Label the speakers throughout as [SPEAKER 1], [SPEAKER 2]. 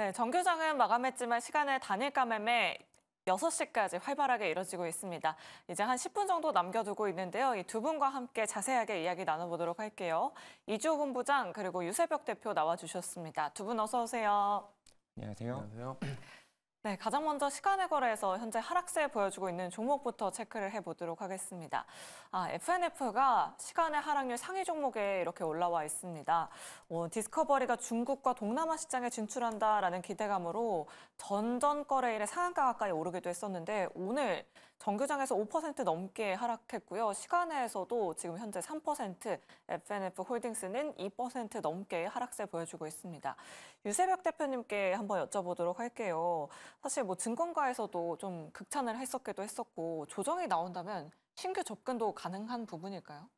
[SPEAKER 1] 네, 정규장은 마감했지만 시간을 단일가 매매 6시까지 활발하게 이뤄지고 있습니다. 이제 한 10분 정도 남겨두고 있는데요. 이 두 분과 함께 자세하게 이야기 나눠보도록 할게요. 이주호 본부장 그리고 유세벽 대표 나와주셨습니다. 두 분 어서 오세요. 안녕하세요. 안녕하세요. 네, 가장 먼저 시간의 거래에서 현재 하락세 보여주고 있는 종목부터 체크를 해보도록 하겠습니다. 아, FNF가 시간의 하락률 상위 종목에 이렇게 올라와 있습니다. 어, 디스커버리가 중국과 동남아 시장에 진출한다라는 기대감으로 전전 거래일에 상한가 가까이 오르기도 했었는데 오늘 정규장에서 5% 넘게 하락했고요. 시간에서도 지금 현재 3%, FNF 홀딩스는 2% 넘게 하락세 보여주고 있습니다. 유세벽 대표님께 한번 여쭤보도록 할게요. 사실 뭐 증권가에서도 좀 극찬을 했었기도 했었고 조정이 나온다면 신규 접근도 가능한 부분일까요?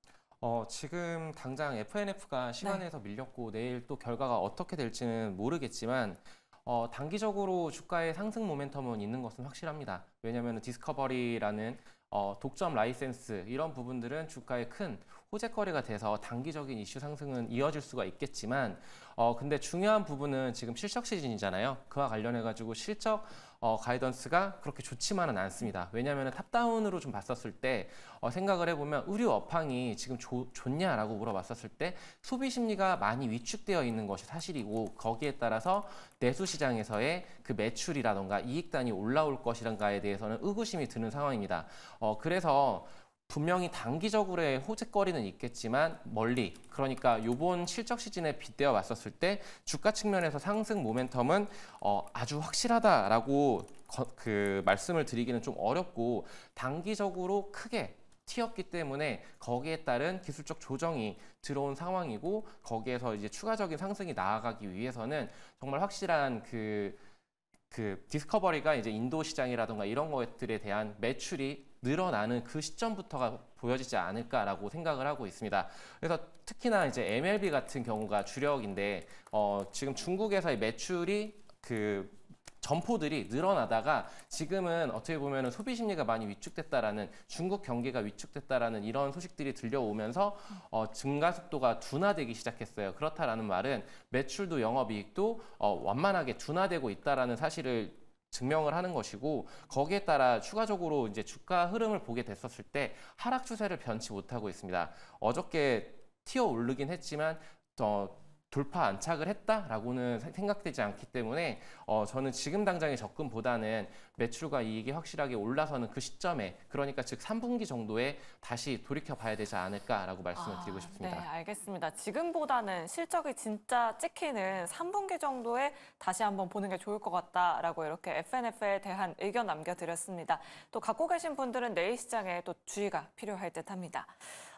[SPEAKER 2] 어, 지금 당장 FNF가 시간에서 네. 밀렸고 내일 또 결과가 어떻게 될지는 모르겠지만 어, 단기적으로 주가의 상승 모멘텀은 있는 것은 확실합니다. 왜냐하면 디스커버리라는 어, 독점 라이센스 이런 부분들은 주가의 큰 호재 거래가 돼서 단기적인 이슈 상승은 이어질 수가 있겠지만 어 근데 중요한 부분은 지금 실적 시즌이잖아요. 그와 관련해 가지고 실적 어, 가이던스가 그렇게 좋지만은 않습니다. 왜냐하면 탑다운으로 좀 봤었을 때 어, 생각을 해보면 의류 업황이 지금 조, 좋냐라고 물어봤었을 때 소비 심리가 많이 위축되어 있는 것이 사실이고 거기에 따라서 내수 시장에서의 그 매출이라던가 이익단이 올라올 것이란가에 대해서는 의구심이 드는 상황입니다. 어, 그래서 분명히 단기적으로의 호재거리는 있겠지만 멀리 그러니까 요번 실적 시즌에 빗대어 왔었을 때 주가 측면에서 상승 모멘텀은 어, 아주 확실하다라고 그 말씀을 드리기는 좀 어렵고 단기적으로 크게 튀었기 때문에 거기에 따른 기술적 조정이 들어온 상황이고 거기에서 이제 추가적인 상승이 나아가기 위해서는 정말 확실한 그그 그 디스커버리가 이제 인도 시장이라든가 이런 것들에 대한 매출이 늘어나는 그 시점부터가 보여지지 않을까라고 생각을 하고 있습니다. 그래서 특히나 이제 MLB 같은 경우가 주력인데 어, 지금 중국에서의 매출이 그 점포들이 늘어나다가 지금은 어떻게 보면 소비 심리가 많이 위축됐다라는 중국 경기가 위축됐다라는 이런 소식들이 들려오면서 어, 증가 속도가 둔화되기 시작했어요. 그렇다라는 말은 매출도 영업이익도 어, 완만하게 둔화되고 있다라는 사실을 증명을 하는 것이고 거기에 따라 추가적으로 이제 주가 흐름을 보게 됐었을 때 하락 추세를 변치 못하고 있습니다. 어저께 튀어 오르긴 했지만 어, 돌파 안착을 했다라고는 생각되지 않기 때문에 어, 저는 지금 당장의 접근보다는 매출과 이익이 확실하게 올라서는 그 시점에 그러니까 즉 3분기 정도에 다시 돌이켜 봐야 되지 않을까라고 말씀을 아, 드리고 싶습니다. 네,
[SPEAKER 1] 알겠습니다. 지금보다는 실적이 진짜 찍히는 3분기 정도에 다시 한번 보는 게 좋을 것 같다라고 이렇게 FNF에 대한 의견 남겨드렸습니다. 또 갖고 계신 분들은 내일 시장에 또 주의가 필요할 듯합니다.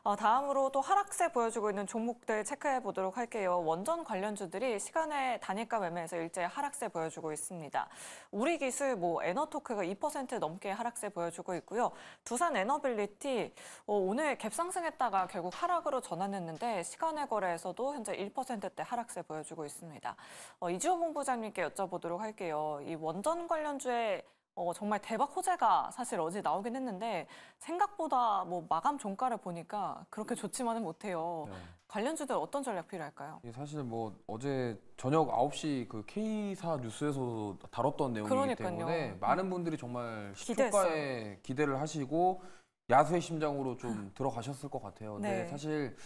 [SPEAKER 1] 어, 다음으로 또 하락세 보여주고 있는 종목들 체크해 보도록 할게요. 원전 관련주들이 시간의 단일가 매매에서 일제 하락세 보여주고 있습니다. 우리 기술 뭐 에너토크가 2% 넘게 하락세 보여주고 있고요. 두산 에너빌리티 어, 오늘 갭상승했다가 결국 하락으로 전환했는데 시간의 거래에서도 현재 1%대 하락세 보여주고 있습니다. 어, 이주호 본부장님께 여쭤보도록 할게요. 이 원전 관련주의 어, 정말 대박 호재가 사실 어제 나오긴 했는데 생각보다 뭐 마감 종가를 보니까 그렇게 좋지만은 못해요. 네. 관련주들 어떤 전략 필요할까요?
[SPEAKER 3] 예, 사실 뭐 어제 저녁 9시 그 K사 뉴스에서 다뤘던 내용이기 그러니까요. 때문에 많은 분들이 정말 시초가에 기대를 하시고 야수의 심장으로 좀 들어가셨을 것 같아요. 네. 근데 사실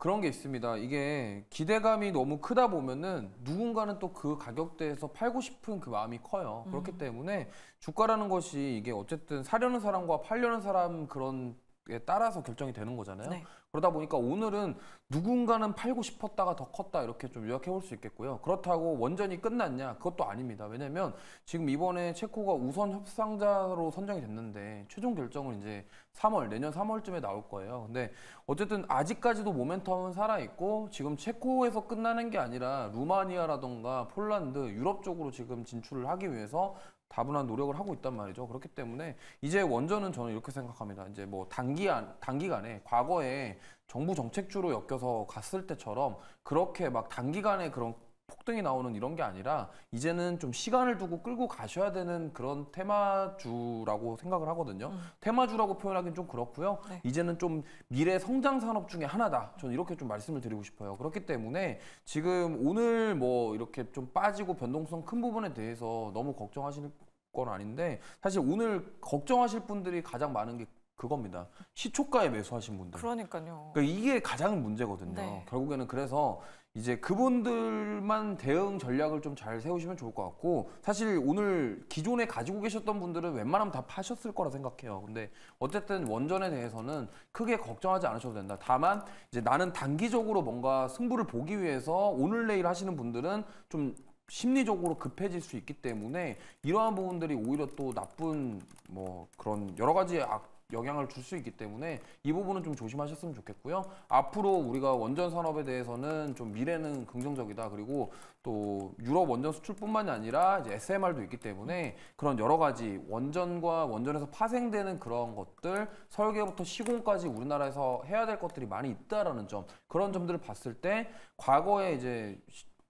[SPEAKER 3] 그런 게 있습니다. 이게 기대감이 너무 크다 보면은 누군가는 또 그 가격대에서 팔고 싶은 그 마음이 커요. 음. 그렇기 때문에 주가라는 것이 이게 어쨌든 사려는 사람과 팔려는 사람 그런 에 따라서 결정이 되는 거잖아요. 네. 그러다 보니까 오늘은 누군가는 팔고 싶었다가 더 컸다 이렇게 좀 요약해 볼 수 있겠고요. 그렇다고 원전이 끝났냐? 그것도 아닙니다. 왜냐면 지금 이번에 체코가 우선 협상자로 선정이 됐는데 최종 결정은 이제 3월 내년 3월쯤에 나올 거예요. 근데 어쨌든 아직까지도 모멘텀은 살아 있고 지금 체코에서 끝나는 게 아니라 루마니아라던가 폴란드 유럽 쪽으로 지금 진출을 하기 위해서 다분한 노력을 하고 있단 말이죠. 그렇기 때문에 이제 원전은 저는 이렇게 생각합니다. 이제 뭐 단기간 단기간에 과거에 정부 정책주로 엮여서 갔을 때처럼 그렇게 막 단기간에 그런 폭등이 나오는 이런 게 아니라 이제는 좀 시간을 두고 끌고 가셔야 되는 그런 테마주라고 생각을 하거든요. 음. 테마주라고 표현하기는 좀 그렇고요. 네. 이제는 좀 미래 성장 산업 중에 하나다. 저는 이렇게 좀 말씀을 드리고 싶어요. 그렇기 때문에 지금 오늘 뭐 이렇게 좀 빠지고 변동성 큰 부분에 대해서 너무 걱정하시는 건 아닌데 사실 오늘 걱정하실 분들이 가장 많은 게 그겁니다. 시초가에 매수하신 분들.
[SPEAKER 1] 그러니까요.
[SPEAKER 3] 그러니까 이게 가장 문제거든요. 네. 결국에는 그래서 이제 그분들만 대응 전략을 좀 잘 세우시면 좋을 것 같고 사실 오늘 기존에 가지고 계셨던 분들은 웬만하면 다 파셨을 거라 생각해요. 근데 어쨌든 원전에 대해서는 크게 걱정하지 않으셔도 된다. 다만 이제 나는 단기적으로 뭔가 승부를 보기 위해서 오늘 내일 하시는 분들은 좀 심리적으로 급해질 수 있기 때문에 이러한 부분들이 오히려 또 나쁜 뭐 그런 여러 가지 악 영향을 줄 수 있기 때문에 이 부분은 좀 조심하셨으면 좋겠고요. 앞으로 우리가 원전 산업에 대해서는 좀 미래는 긍정적이다. 그리고 또 유럽 원전 수출뿐만이 아니라 이제 SMR도 있기 때문에 그런 여러 가지 원전과 원전에서 파생되는 그런 것들 설계부터 시공까지 우리나라에서 해야 될 것들이 많이 있다라는 점 그런 점들을 봤을 때 과거에 이제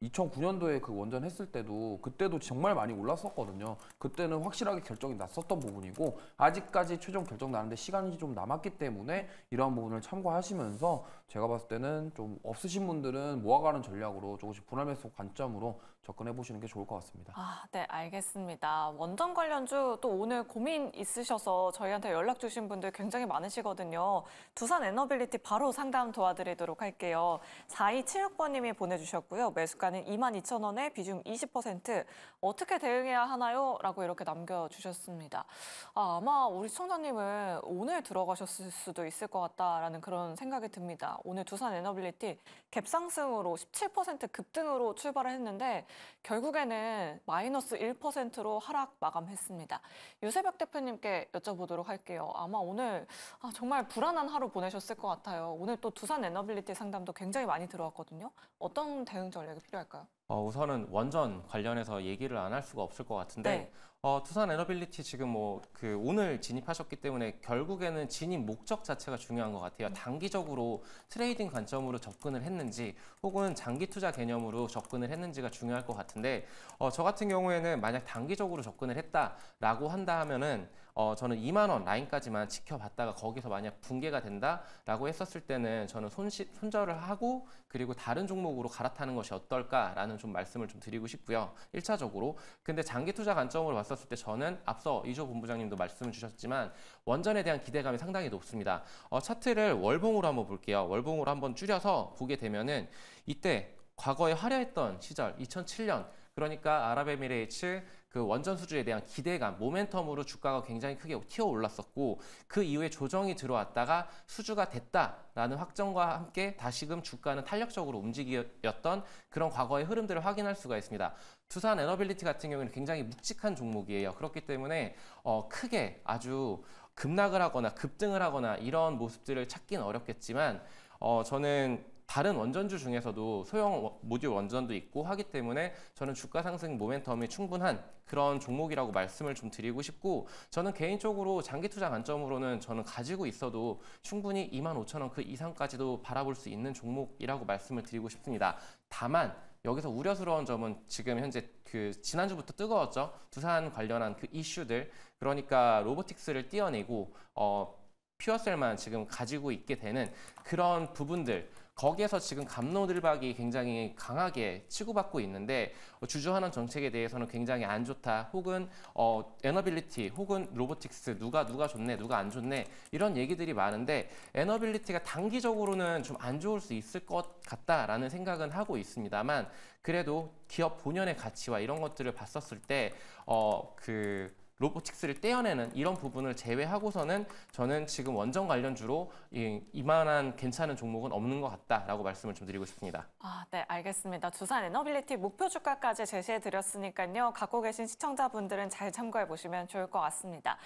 [SPEAKER 3] 2009년도에 그 원전 했을 때도 그때도 정말 많이 올랐었거든요. 그때는 확실하게 결정이 났었던 부분이고 아직까지 최종 결정 나는데 시간이 좀 남았기 때문에 이러한 부분을 참고하시면서 제가 봤을 때는 좀 없으신 분들은 모아가는 전략으로 조금씩 분할 매수 관점으로 접근해 보시는 게 좋을 것 같습니다.
[SPEAKER 1] 아, 네, 알겠습니다. 원전 관련주 또 오늘 고민 있으셔서 저희한테 연락 주신 분들 굉장히 많으시거든요. 두산 에너빌리티 바로 상담 도와드리도록 할게요. 4276번님이 보내주셨고요. 매수가는 22,000원에 비중 20% 어떻게 대응해야 하나요? 라고 이렇게 남겨주셨습니다. 아, 아마 우리 시청자님은 오늘 들어가셨을 수도 있을 것 같다라는 그런 생각이 듭니다. 오늘 두산 에너빌리티 갭상승으로 17% 급등으로 출발을 했는데 결국에는 마이너스 1%로 하락 마감했습니다. 유세박 대표님께 여쭤보도록 할게요. 아마 오늘 아, 정말 불안한 하루 보내셨을 것 같아요. 오늘 또 두산 에너빌리티 상담도 굉장히 많이 들어왔거든요. 어떤 대응 전략이 필요할까요?
[SPEAKER 2] 어, 우선은 원전 관련해서 얘기를 안 할 수가 없을 것 같은데 네. 어, 투산 에너빌리티 지금 뭐 그 오늘 진입하셨기 때문에 결국에는 진입 목적 자체가 중요한 것 같아요. 단기적으로 트레이딩 관점으로 접근을 했는지 혹은 장기 투자 개념으로 접근을 했는지가 중요할 것 같은데 어, 저 같은 경우에는 만약 단기적으로 접근을 했다라고 한다 하면은 어, 저는 2만 원 라인까지만 지켜봤다가 거기서 만약 붕괴가 된다라고 했었을 때는 저는 손시, 손절을 하고 그리고 다른 종목으로 갈아타는 것이 어떨까라는 좀 말씀을 좀 드리고 싶고요. 1차적으로 근데 장기 투자 관점으로 봤었을 때 저는 앞서 이조 본부장님도 말씀 을 주셨지만 원전에 대한 기대감이 상당히 높습니다. 어, 차트를 월봉으로 한번 볼게요. 월봉으로 한번 줄여서 보게 되면은 이때 과거에 화려했던 시절 2007년 그러니까 아랍에미레이츠 그 원전 수주에 대한 기대감, 모멘텀으로 주가가 굉장히 크게 튀어 올랐었고 그 이후에 조정이 들어왔다가 수주가 됐다라는 확정과 함께 다시금 주가는 탄력적으로 움직였던 그런 과거의 흐름들을 확인할 수가 있습니다. 두산 에너빌리티 같은 경우에는 굉장히 묵직한 종목이에요. 그렇기 때문에 어, 크게 아주 급락을 하거나 급등을 하거나 이런 모습들을 찾긴 어렵겠지만 어, 저는 다른 원전주 중에서도 소형 모듈 원전도 있고 하기 때문에 저는 주가 상승 모멘텀이 충분한 그런 종목이라고 말씀을 좀 드리고 싶고 저는 개인적으로 장기 투자 관점으로는 저는 가지고 있어도 충분히 25,000원 그 이상까지도 바라볼 수 있는 종목이라고 말씀을 드리고 싶습니다. 다만 여기서 우려스러운 점은 지금 현재 그 지난주부터 뜨거웠죠. 두산 관련한 그 이슈들 그러니까 로보틱스를 띄어내고 어 퓨어셀만 지금 가지고 있게 되는 그런 부분들 거기에서 지금 감론을박이 굉장히 강하게 치고받고 있는데 어, 주주하는 정책에 대해서는 굉장히 안 좋다 혹은 어, 에너빌리티 혹은 로보틱스 누가 누가 좋네 누가 안 좋네 이런 얘기들이 많은데 에너빌리티가 단기적으로는 좀 안 좋을 수 있을 것 같다라는 생각은 하고 있습니다만 그래도 기업 본연의 가치와 이런 것들을 봤었을 때어그 로보틱스를 떼어내는 이런 부분을 제외하고서는 저는 지금 원전 관련주로 이만한 괜찮은 종목은 없는 것 같다라고 말씀을 좀 드리고 싶습니다.
[SPEAKER 1] 아, 네, 알겠습니다. 두산 에너빌리티 목표 주가까지 제시해 드렸으니까요. 갖고 계신 시청자분들은 잘 참고해 보시면 좋을 것 같습니다.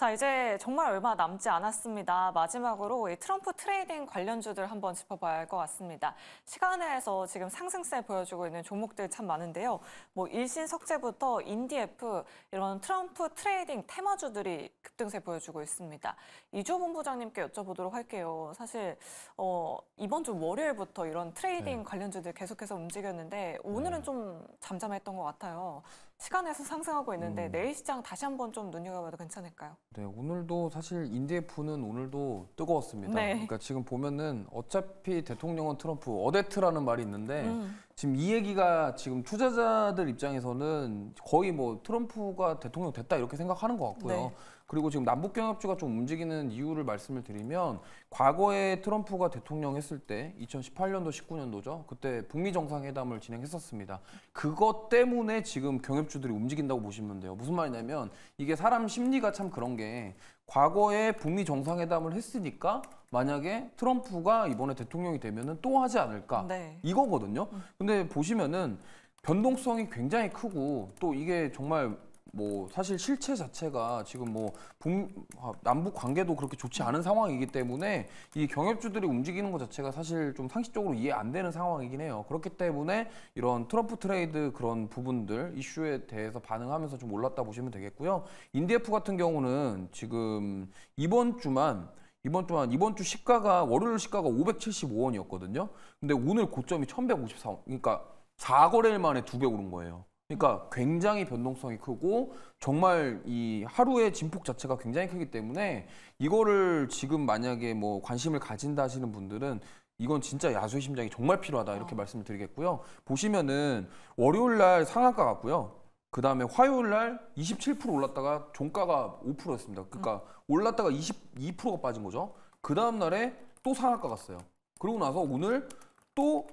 [SPEAKER 1] 자, 이제 정말 얼마 남지 않았습니다. 마지막으로 이 트럼프 트레이딩 관련주들 한번 짚어봐야 할 것 같습니다. 시간에서 지금 상승세 보여주고 있는 종목들 참 많은데요. 뭐 일신석재부터 인디F 이런 트럼프 트레이딩 테마주들이 급등세 보여주고 있습니다. 이주 본부장님께 여쭤보도록 할게요. 사실 어, 이번 주 월요일부터 이런 트레이딩 네. 관련주들 계속해서 움직였는데 네. 오늘은 네. 좀 잠잠했던 것 같아요. 시간에서 상승하고 있는데 음. 내일 시장 다시 한번 좀 눈여겨봐도 괜찮을까요?
[SPEAKER 3] 네, 오늘도 사실 인디에프는 오늘도 뜨거웠습니다. 네. 그러니까 지금 보면은 어차피 대통령은 트럼프 어데트라는 말이 있는데 음. 지금 이 얘기가 지금 투자자들 입장에서는 거의 뭐 트럼프가 대통령 됐다 이렇게 생각하는 것 같고요. 네. 그리고 지금 남북 경협주가 좀 움직이는 이유를 말씀을 드리면 과거에 트럼프가 대통령 했을 때 2018년도 19년도죠. 그때 북미 정상회담을 진행했었습니다. 그것 때문에 지금 경협주들이 움직인다고 보시면 돼요. 무슨 말이냐면 이게 사람 심리가 참 그런 게 과거에 북미 정상회담을 했으니까 만약에 트럼프가 이번에 대통령이 되면또 하지 않을까 네. 이거거든요. 근데 보시면은 변동성이 굉장히 크고 또 이게 정말 뭐 사실 실체 자체가 지금 뭐 북, 아, 남북 관계도 그렇게 좋지 않은 상황이기 때문에 이 경협주들이 움직이는 것 자체가 사실 좀 상식적으로 이해 안 되는 상황이긴 해요. 그렇기 때문에 이런 트럼프 트레이드 그런 부분들 이슈에 대해서 반응하면서 좀 올랐다 보시면 되겠고요. 인디에프 같은 경우는 지금 이번 주만 이번 주만 이번 주 시가가 월요일 시가가 575원이었거든요. 근데 오늘 고점이 1154원. 그러니까 4거래일 만에 두 배 오른 거예요. 그러니까 굉장히 변동성이 크고 정말 이 하루의 진폭 자체가 굉장히 크기 때문에 이거를 지금 만약에 뭐 관심을 가진다 하시는 분들은 이건 진짜 야수의 심장이 정말 필요하다 이렇게 어. 말씀을 드리겠고요. 보시면은 월요일 날 상한가 같고요. 그 다음에 화요일 날 27% 올랐다가 종가가 5%였습니다. 그러니까 음. 올랐다가 22%가 빠진 거죠. 그 다음 날에 또 상한가 갔어요. 그러고 나서 오늘 또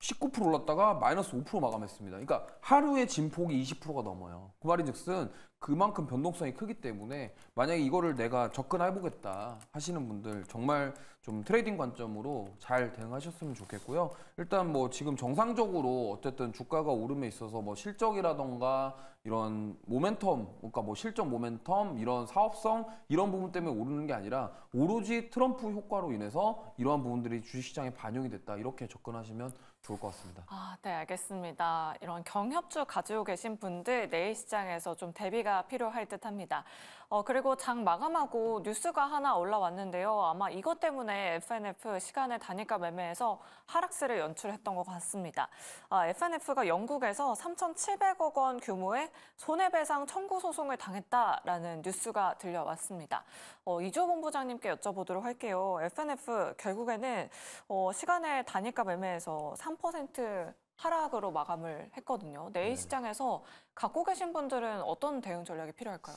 [SPEAKER 3] 19% 올랐다가 마이너스 5% 마감했습니다. 그러니까 하루에 진폭이 20%가 넘어요. 그 말인즉슨 그만큼 변동성이 크기 때문에 만약에 이거를 내가 접근해보겠다 하시는 분들 정말 좀 트레이딩 관점으로 잘 대응하셨으면 좋겠고요. 일단 뭐 지금 정상적으로 어쨌든 주가가 오름에 있어서 뭐 실적이라던가 이런 모멘텀, 그러니까 뭐 실적 모멘텀, 이런 사업성 이런 부분 때문에 오르는 게 아니라 오로지 트럼프 효과로 인해서 이러한 부분들이 주식시장에 반영이 됐다 이렇게 접근하시면 좋을 것 같습니다.
[SPEAKER 1] 아, 네, 알겠습니다. 이런 경협주 가지고 계신 분들 내일 시장에서 좀 대비가 필요할 듯합니다. 어, 그리고 장 마감하고 뉴스가 하나 올라왔는데요. 아마 이것 때문에 FNF 시간의 단일가 매매에서 하락세를 연출했던 것 같습니다. 아, FNF가 영국에서 3,700억 원 규모의 손해배상 청구 소송을 당했다라는 뉴스가 들려왔습니다. 어, 이주호 본부장님께 여쭤보도록 할게요. FNF 결국에는 어, 시간의 단일가 매매에서 3% 하락으로 마감을 했거든요. 내일 네. 시장에서 갖고 계신 분들은 어떤 대응 전략이 필요할까요?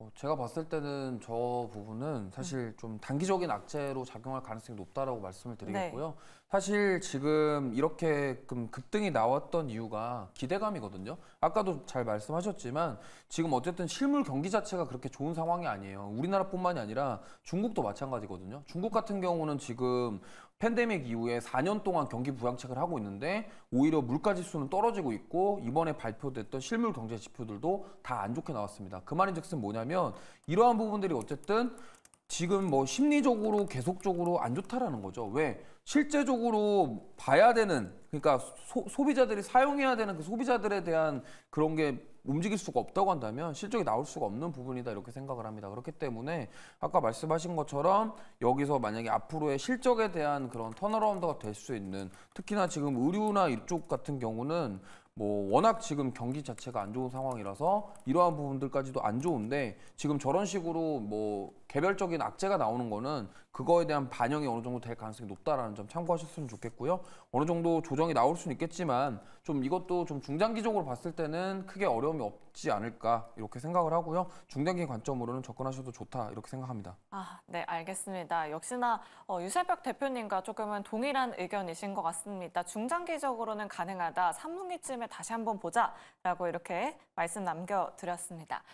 [SPEAKER 3] 어, 제가 봤을 때는 저 부분은 사실 음. 좀 단기적인 악재로 작용할 가능성이 높다라고 말씀을 네. 드리겠고요. 네. 사실 지금 이렇게 급등이 나왔던 이유가 기대감이거든요. 아까도 잘 말씀하셨지만 지금 어쨌든 실물 경기 자체가 그렇게 좋은 상황이 아니에요. 우리나라뿐만이 아니라 중국도 마찬가지거든요. 중국 같은 경우는 지금 팬데믹 이후에 4년 동안 경기 부양책을 하고 있는데 오히려 물가 지수는 떨어지고 있고 이번에 발표됐던 실물 경제 지표들도 다 안 좋게 나왔습니다. 그 말인즉슨 뭐냐면 이러한 부분들이 어쨌든 지금 뭐 심리적으로 계속적으로 안 좋다라는 거죠. 왜? 실제적으로 봐야 되는 그러니까 소, 비자들이 사용해야 되는 그 소비자들에 대한 그런 게 움직일 수가 없다고 한다면 실적이 나올 수가 없는 부분이다 이렇게 생각을 합니다. 그렇기 때문에 아까 말씀하신 것처럼 여기서 만약에 앞으로의 실적에 대한 그런 턴어라운드가 될 수 있는 특히나 지금 의류나 이쪽 같은 경우는 뭐 워낙 지금 경기 자체가 안 좋은 상황이라서 이러한 부분들까지도 안 좋은데 지금 저런 식으로 뭐 개별적인 악재가 나오는 거는 그거에 대한 반영이 어느 정도 될 가능성이 높다라는 점 참고하셨으면 좋겠고요. 어느 정도 조정이 나올 수는 있겠지만 좀 이것도 좀 중장기적으로 봤을 때는 크게 어려움이 없지 않을까 이렇게 생각을 하고요. 중장기 관점으로는 접근하셔도 좋다 이렇게 생각합니다.
[SPEAKER 1] 아, 네, 알겠습니다. 역시나 어, 유세벽 대표님과 조금은 동일한 의견이신 것 같습니다. 중장기적으로는 가능하다. 3분기쯤에 다시 한번 보자라고 이렇게 말씀 남겨드렸습니다.